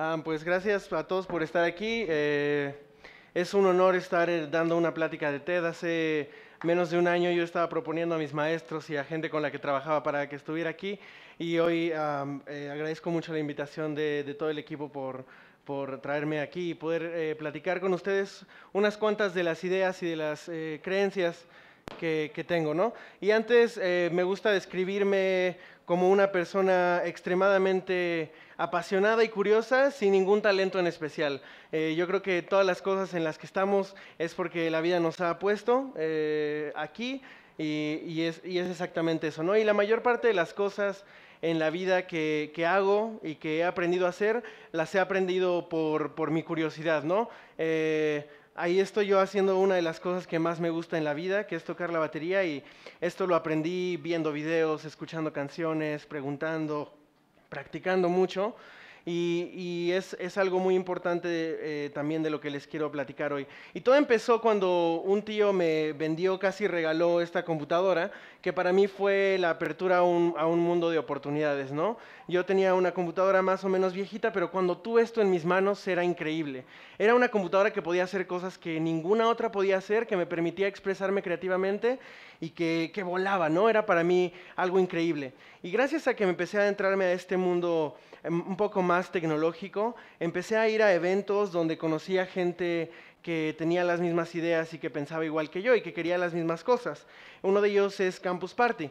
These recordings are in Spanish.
Ah, pues gracias a todos por estar aquí. Eh, es un honor estar eh, dando una plática de TED. Hace menos de un año yo estaba proponiendo a mis maestros y a gente con la que trabajaba para que estuviera aquí y hoy eh, agradezco mucho la invitación de, todo el equipo por, por traerme aquí y poder platicar con ustedes unas cuantas de las ideas y de las creencias que, tengo, ¿no? Y antes eh, me gusta describirme como una persona extremadamente apasionada y curiosa, sin ningún talento en especial. Eh, yo creo que todas las cosas en las que estamos es porque la vida nos ha puesto eh, aquí y, es, exactamente eso, ¿no? Y la mayor parte de las cosas en la vida que, hago y que he aprendido a hacer, las he aprendido por, mi curiosidad, ¿no? ahí estoy yo haciendo una de las cosas que más me gusta en la vida, que es tocar la batería y esto lo aprendí viendo videos, escuchando canciones, preguntando, practicando mucho. Y, es, algo muy importante eh, también de lo que les quiero platicar hoy. Y todo empezó cuando un tío me vendió, casi regaló esta computadora, que para mí fue la apertura a un, a un mundo de oportunidades, ¿no? Yo tenía una computadora más o menos viejita, pero cuando tuve esto en mis manos era increíble. Era una computadora que podía hacer cosas que ninguna otra podía hacer, que me permitía expresarme creativamente y que, volaba, ¿no? Era para mí algo increíble. Y gracias a que me empecé a adentrarme a este mundo em, un poco más tecnológico, empecé a ir a eventos donde conocía gente que tenía las mismas ideas y que pensaba igual que yo y que quería las mismas cosas. Uno de ellos es Campus Party.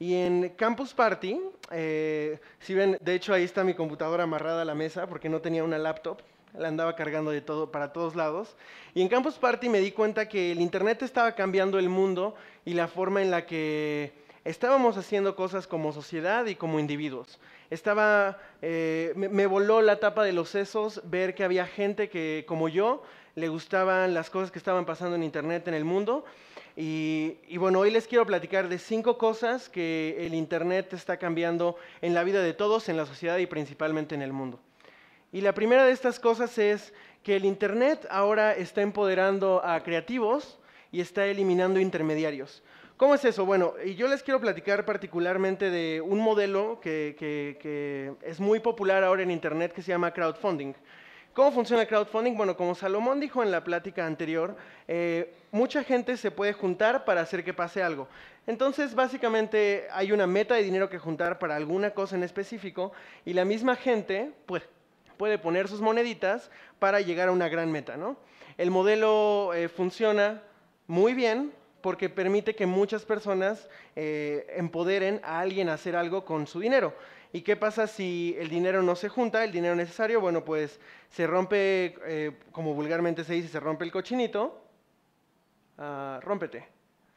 Y en Campus Party, eh, si ven, de hecho ahí está mi computadora amarrada a la mesa porque no tenía una laptop, la andaba cargando de todo para todos lados. Y en Campus Party me di cuenta que el internet estaba cambiando el mundo y la forma en la que estábamos haciendo cosas como sociedad y como individuos. Estaba, eh, me, me voló la tapa de los sesos ver que había gente que, como yo, le gustaban las cosas que estaban pasando en internet en el mundo y, bueno, hoy les quiero platicar de cinco cosas que el Internet está cambiando en la vida de todos, en la sociedad y principalmente en el mundo. Y la primera de estas cosas es que el Internet ahora está empoderando a creativos y está eliminando intermediarios. ¿Cómo es eso? Bueno, y yo les quiero platicar particularmente de un modelo que es muy popular ahora en Internet que se llama crowdfunding. ¿Cómo funciona el crowdfunding? Bueno, como Salomón dijo en la plática anterior, eh, mucha gente se puede juntar para hacer que pase algo. Entonces, básicamente hay una meta de dinero que juntar para alguna cosa en específico y la misma gente pues, puede poner sus moneditas para llegar a una gran meta. El modelo eh, funciona muy bien porque permite que muchas personas eh, empoderen a alguien a hacer algo con su dinero. ¿Y qué pasa si el dinero no se junta, el dinero necesario? Bueno, pues se rompe, eh, como vulgarmente se dice, se rompe el cochinito. Ah, rómpete.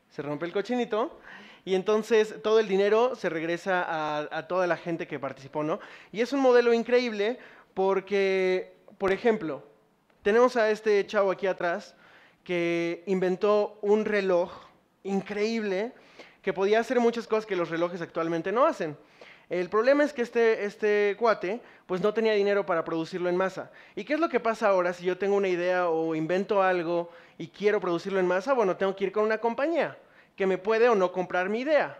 Se rompe el cochinito. Y entonces todo el dinero se regresa a, a toda la gente que participó, ¿no? Y es un modelo increíble porque, por ejemplo, tenemos a este chavo aquí atrás que inventó un reloj increíble que podía hacer muchas cosas que los relojes actualmente no hacen. El problema es que este, este cuate pues no tenía dinero para producirlo en masa. ¿Y qué es lo que pasa ahora si yo tengo una idea o invento algo y quiero producirlo en masa? Bueno, tengo que ir con una compañía que me puede o no comprar mi idea.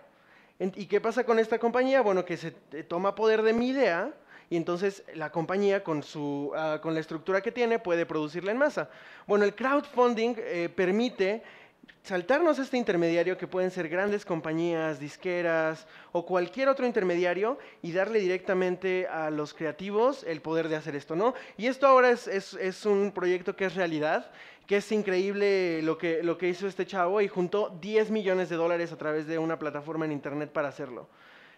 ¿Y qué pasa con esta compañía? Bueno, que se eh, toma poder de mi idea y entonces la compañía con, su, ah, con la estructura que tiene puede producirla en masa. Bueno, el crowdfunding eh, permite saltarnos este intermediario que pueden ser grandes compañías, disqueras o cualquier otro intermediario y darle directamente a los creativos el poder de hacer esto, ¿no? Y esto ahora es, un proyecto que es realidad, que es increíble lo que, hizo este chavo y juntó 10 millones de dólares a través de una plataforma en internet para hacerlo.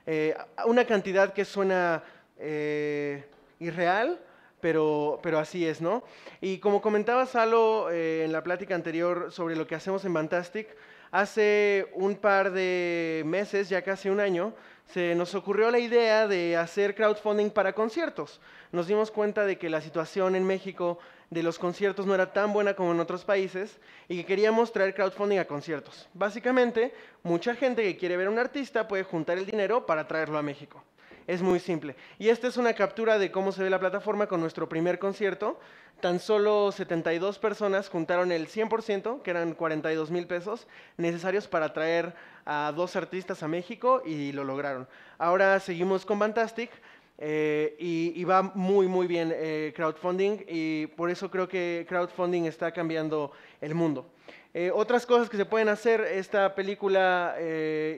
Eh, una cantidad que suena eh, irreal, pero, así es, ¿no? Y como comentaba Salo eh, en la plática anterior sobre lo que hacemos en Fantastic, hace un par de meses, ya casi un año, se nos ocurrió la idea de hacer crowdfunding para conciertos. Nos dimos cuenta de que la situación en México de los conciertos no era tan buena como en otros países y que queríamos traer crowdfunding a conciertos. Básicamente, mucha gente que quiere ver a un artista puede juntar el dinero para traerlo a México. Es muy simple. Y esta es una captura de cómo se ve la plataforma con nuestro primer concierto. Tan solo 72 personas juntaron el 100%, que eran 42 mil pesos, necesarios para traer a dos artistas a México y lo lograron. Ahora seguimos con Fantastic. Eh, y, va muy, muy bien eh, crowdfunding y por eso creo que crowdfunding está cambiando el mundo. Eh, otras cosas que se pueden hacer, esta película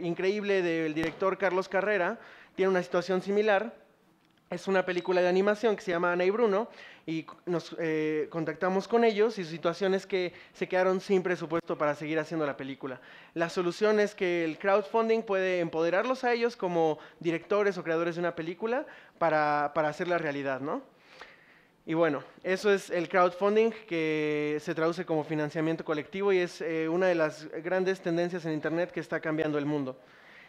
increíble del director Carlos Carrera, tiene una situación similar. Es una película de animación que se llama Ana y Bruno y nos eh, contactamos con ellos y su situación es que se quedaron sin presupuesto para seguir haciendo la película. La solución es que el crowdfunding puede empoderarlos a ellos como directores o creadores de una película para, para hacerla realidad, Y bueno, eso es el crowdfunding que se traduce como financiamiento colectivo y es eh, una de las grandes tendencias en Internet que está cambiando el mundo.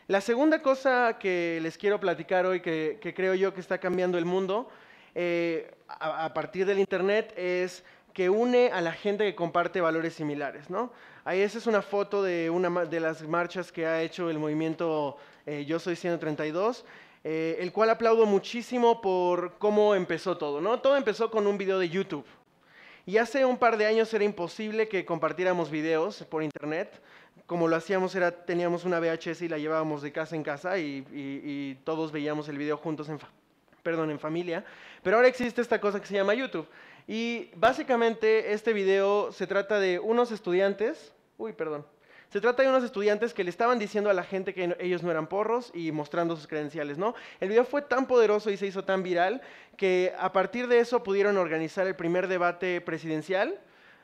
La segunda cosa que les quiero platicar hoy, que, creo yo que está cambiando el mundo eh, a, partir del Internet, es que une a la gente que comparte valores similares. ¿no? Ahí esa es una foto de una de las marchas que ha hecho el movimiento eh, Yo Soy 132. Eh, el cual aplaudo muchísimo por cómo empezó todo, ¿no? Todo empezó con un video de YouTube. Y hace un par de años era imposible que compartiéramos videos por internet, como lo hacíamos era, teníamos una VHS y la llevábamos de casa en casa y, todos veíamos el video juntos en, perdón, en familia. Pero ahora existe esta cosa que se llama YouTube. Y básicamente este video se trata de unos estudiantes, uy, perdón, se trata de unos estudiantes que le estaban diciendo a la gente que ellos no eran porros y mostrando sus credenciales, ¿no? El video fue tan poderoso y se hizo tan viral que a partir de eso pudieron organizar el primer debate presidencial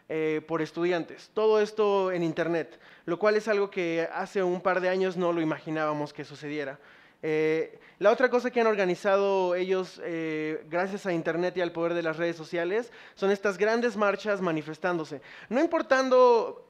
eh, por estudiantes. Todo esto en Internet, lo cual es algo que hace un par de años no lo imaginábamos que sucediera. Eh, la otra cosa que han organizado ellos eh, gracias a Internet y al poder de las redes sociales son estas grandes marchas manifestándose. No importando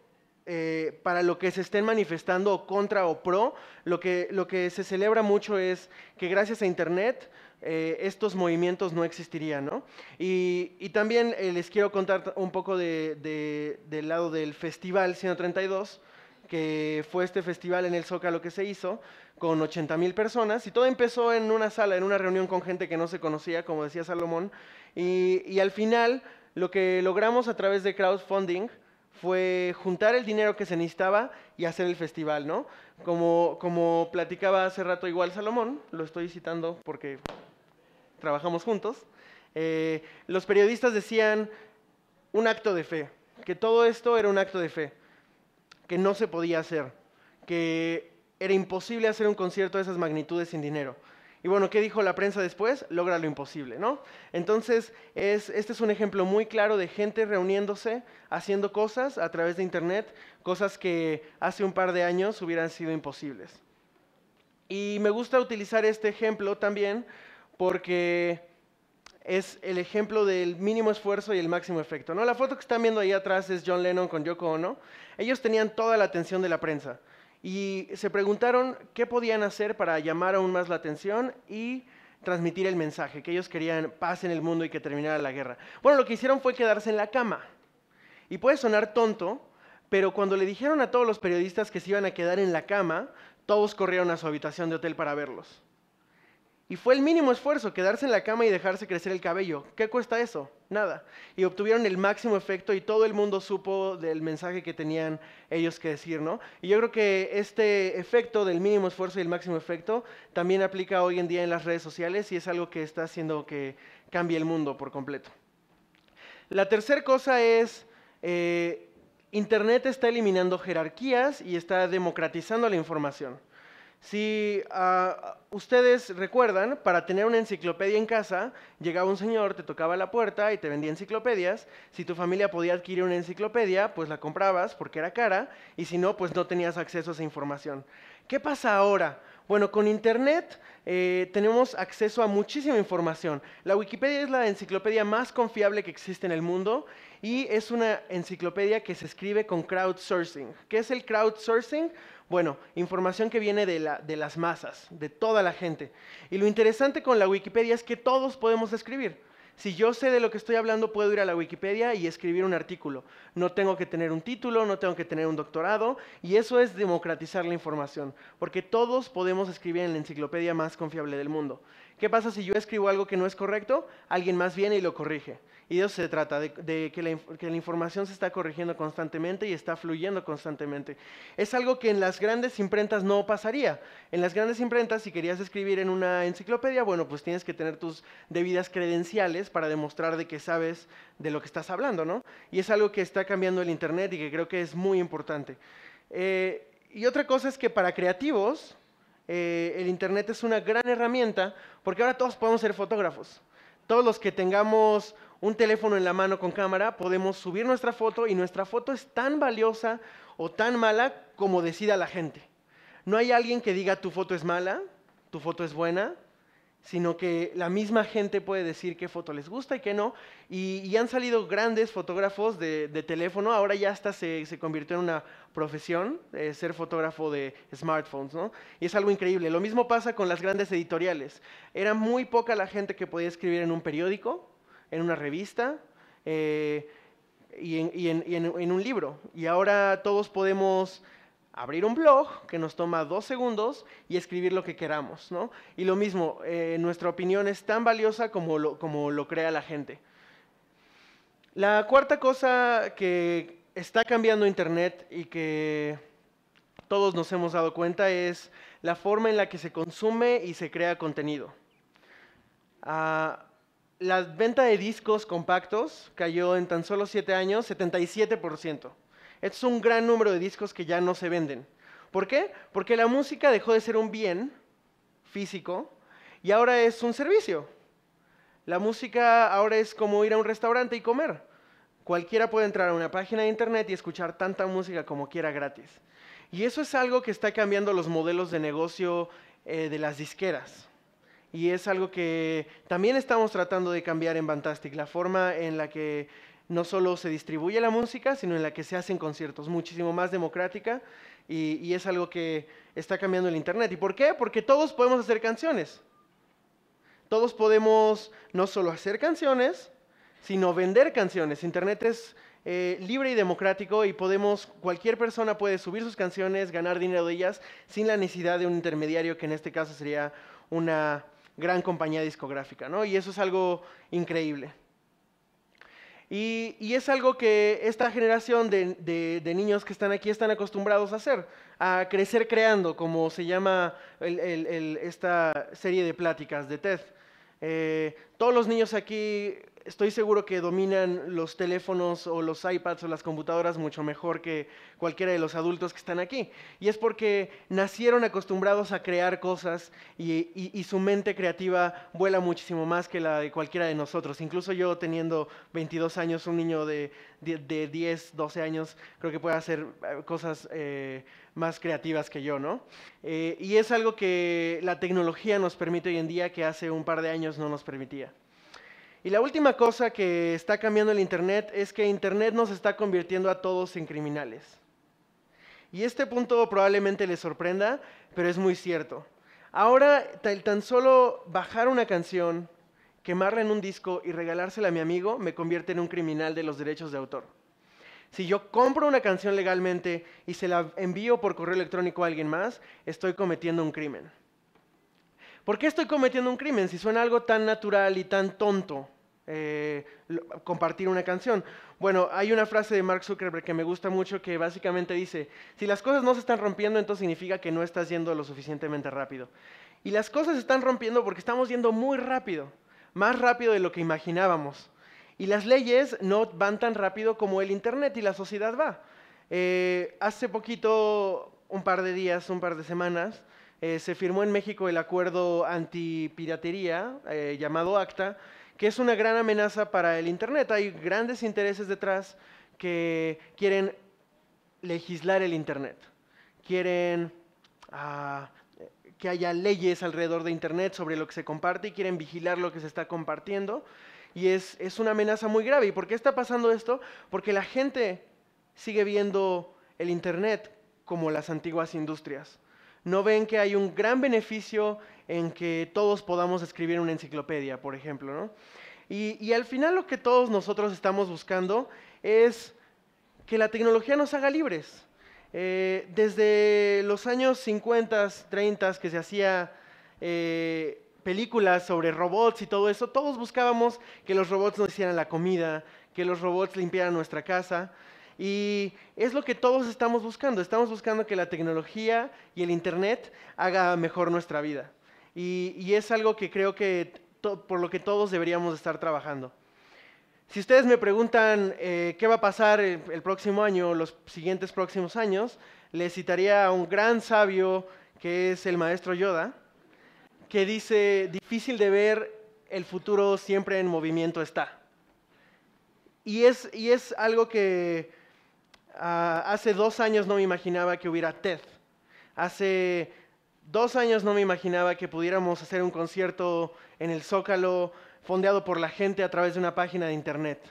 para lo que se estén manifestando contra o pro, lo que, lo que se celebra mucho es que gracias a Internet eh, estos movimientos no existirían, ¿no? Y, también eh, les quiero contar un poco del lado del Festival 132, que fue este festival en el Zócalo que se hizo, con 80 mil personas, y todo empezó en una sala, en una reunión con gente que no se conocía, como decía Salomón, y, al final lo que logramos a través de crowdfunding fue juntar el dinero que se necesitaba y hacer el festival, ¿no? Como, como platicaba hace rato igual Salomón, lo estoy citando porque trabajamos juntos, eh, los periodistas decían un acto de fe, que todo esto era un acto de fe, que no se podía hacer, que era imposible hacer un concierto de esas magnitudes sin dinero. Y bueno, ¿qué dijo la prensa después? Logra lo imposible, ¿no? Entonces, este es un ejemplo muy claro de gente reuniéndose, haciendo cosas a través de Internet, cosas que hace un par de años hubieran sido imposibles. Y me gusta utilizar este ejemplo también porque es el ejemplo del mínimo esfuerzo y el máximo efecto. La foto que están viendo ahí atrás es John Lennon con Yoko Ono. Ellos tenían toda la atención de la prensa y se preguntaron qué podían hacer para llamar aún más la atención y transmitir el mensaje, que ellos querían paz en el mundo y que terminara la guerra. Bueno, lo que hicieron fue quedarse en la cama. Y puede sonar tonto, pero cuando le dijeron a todos los periodistas que se iban a quedar en la cama, todos corrieron a su habitación de hotel para verlos. Y fue el mínimo esfuerzo, quedarse en la cama y dejarse crecer el cabello. ¿Qué cuesta eso? Nada. Y obtuvieron el máximo efecto y todo el mundo supo del mensaje que tenían ellos que decir, ¿no? Y yo creo que este efecto del mínimo esfuerzo y el máximo efecto también aplica hoy en día en las redes sociales y es algo que está haciendo que cambie el mundo por completo. La tercera cosa es... Eh, Internet está eliminando jerarquías y está democratizando la información. Si ah, ustedes recuerdan, para tener una enciclopedia en casa, llegaba un señor, te tocaba la puerta y te vendía enciclopedias. Si tu familia podía adquirir una enciclopedia, pues la comprabas porque era cara, y si no, pues no tenías acceso a esa información. ¿Qué pasa ahora? Bueno, con Internet eh, tenemos acceso a muchísima información. La Wikipedia es la enciclopedia más confiable que existe en el mundo y es una enciclopedia que se escribe con crowdsourcing. ¿Qué es el crowdsourcing? Bueno, información que viene de, la, de las masas, de toda la gente. Y lo interesante con la Wikipedia es que todos podemos escribir. Si yo sé de lo que estoy hablando, puedo ir a la Wikipedia y escribir un artículo. No tengo que tener un título, no tengo que tener un doctorado, y eso es democratizar la información, porque todos podemos escribir en la enciclopedia más confiable del mundo. ¿Qué pasa si yo escribo algo que no es correcto? Alguien más viene y lo corrige. Y de eso se trata, de, que, la, información se está corrigiendo constantemente y está fluyendo constantemente. Es algo que en las grandes imprentas no pasaría. En las grandes imprentas, si querías escribir en una enciclopedia, bueno, pues tienes que tener tus debidas credenciales para demostrar de que sabes de lo que estás hablando, ¿no? Y es algo que está cambiando el Internet y que creo que es muy importante. Eh, y otra cosa es que para creativos, eh, el Internet es una gran herramienta porque ahora todos podemos ser fotógrafos. Todos los que tengamos un teléfono en la mano con cámara podemos subir nuestra foto y nuestra foto es tan valiosa o tan mala como decida la gente. No hay alguien que diga tu foto es mala, tu foto es buena, sino que la misma gente puede decir qué foto les gusta y qué no. Y, han salido grandes fotógrafos de, teléfono, ahora ya hasta se, convirtió en una profesión eh, ser fotógrafo de smartphones, ¿no? Y es algo increíble. Lo mismo pasa con las grandes editoriales. Era muy poca la gente que podía escribir en un periódico, en una revista. Eh, y, en, un libro. Y ahora todos podemos abrir un blog que nos toma dos segundos y escribir lo que queramos, ¿no? Y lo mismo, eh, nuestra opinión es tan valiosa como lo, crea la gente. La cuarta cosa que está cambiando Internet y que todos nos hemos dado cuenta es la forma en la que se consume y se crea contenido. Ah, la venta de discos compactos cayó en tan solo siete años 77% es un gran número de discos que ya no se venden. ¿Por qué? Porque la música dejó de ser un bien físico y ahora es un servicio. La música ahora es como ir a un restaurante y comer. Cualquiera puede entrar a una página de internet y escuchar tanta música como quiera gratis. Y eso es algo que está cambiando los modelos de negocio eh, de las disqueras. Y es algo que también estamos tratando de cambiar en Fantastic, la forma en la que no solo se distribuye la música, sino en la que se hacen conciertos, muchísimo más democrática y, es algo que está cambiando el Internet. ¿Y por qué? Porque todos podemos hacer canciones. Todos podemos no solo hacer canciones, sino vender canciones. Internet es eh, libre y democrático y podemos, cualquier persona puede subir sus canciones, ganar dinero de ellas sin la necesidad de un intermediario que en este caso sería una gran compañía discográfica, ¿no? Y eso es algo increíble. Y, es algo que esta generación de, niños que están aquí están acostumbrados a hacer, a crecer creando, como se llama esta serie de pláticas de TED. Eh, todos los niños aquí estoy seguro que dominan los teléfonos o los iPads o las computadoras mucho mejor que cualquiera de los adultos que están aquí. Y es porque nacieron acostumbrados a crear cosas y, su mente creativa vuela muchísimo más que la de cualquiera de nosotros. Incluso yo teniendo 22 años, un niño de, de, 10, 12 años, creo que puede hacer eh, cosas eh, más creativas que yo, ¿no? Eh, y es algo que la tecnología nos permite hoy en día que hace un par de años no nos permitía. Y la última cosa que está cambiando el Internet es que Internet nos está convirtiendo a todos en criminales. Y este punto probablemente les sorprenda, pero es muy cierto. Ahora, tan solo bajar una canción, quemarla en un disco y regalársela a mi amigo me convierte en un criminal de los derechos de autor. Si yo compro una canción legalmente y se la envío por correo electrónico a alguien más, estoy cometiendo un crimen. ¿Por qué estoy cometiendo un crimen si suena algo tan natural y tan tonto? Eh, compartir una canción. Bueno, hay una frase de Mark Zuckerberg que me gusta mucho que básicamente dice, si las cosas no se están rompiendo, entonces significa que no estás yendo lo suficientemente rápido. Y las cosas se están rompiendo porque estamos yendo muy rápido, más rápido de lo que imaginábamos. Y las leyes no van tan rápido como el Internet y la sociedad va. Eh, hace poquito, un par de días, un par de semanas, eh, se firmó en México el acuerdo antipiratería llamado ACTA, que es una gran amenaza para el Internet. Hay grandes intereses detrás que quieren legislar el Internet, quieren ah, que haya leyes alrededor de Internet sobre lo que se comparte y quieren vigilar lo que se está compartiendo. Y es una amenaza muy grave. ¿Y por qué está pasando esto? Porque la gente sigue viendo el Internet como las antiguas industrias ¿No ven que hay un gran beneficio en que todos podamos escribir una enciclopedia, por ejemplo? Y, al final lo que todos nosotros estamos buscando es que la tecnología nos haga libres. Eh, desde los años 50, 30, que se hacía eh, películas sobre robots y todo eso, todos buscábamos que los robots nos hicieran la comida, que los robots limpiaran nuestra casa. Y es lo que todos estamos buscando. Estamos buscando que la tecnología y el Internet haga mejor nuestra vida. Y, y es algo que creo que por lo que todos deberíamos estar trabajando. Si ustedes me preguntan eh, qué va a pasar el, el próximo año, los siguientes próximos años, les citaría a un gran sabio que es el maestro Yoda, que dice, difícil de ver, el futuro siempre en movimiento está. Y es, y es algo que, Ah, hace dos años no me imaginaba que hubiera TED. Hace dos años no me imaginaba que pudiéramos hacer un concierto en el Zócalo fondeado por la gente a través de una página de internet.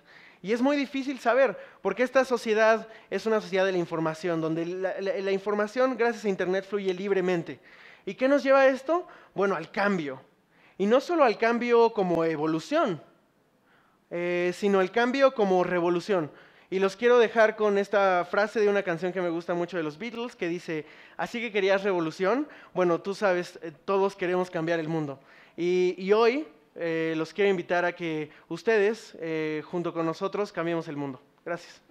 Y es muy difícil saber, porque esta sociedad es una sociedad de la información, donde la, información gracias a Internet fluye libremente. ¿Y qué nos lleva a esto? Bueno, al cambio. Y no solo al cambio como evolución, eh, sino al cambio como revolución. Y los quiero dejar con esta frase de una canción que me gusta mucho de los Beatles, que dice, así que querías revolución, bueno, tú sabes, eh, todos queremos cambiar el mundo. Y, hoy eh, los quiero invitar a que ustedes, eh, junto con nosotros, cambiemos el mundo. Gracias.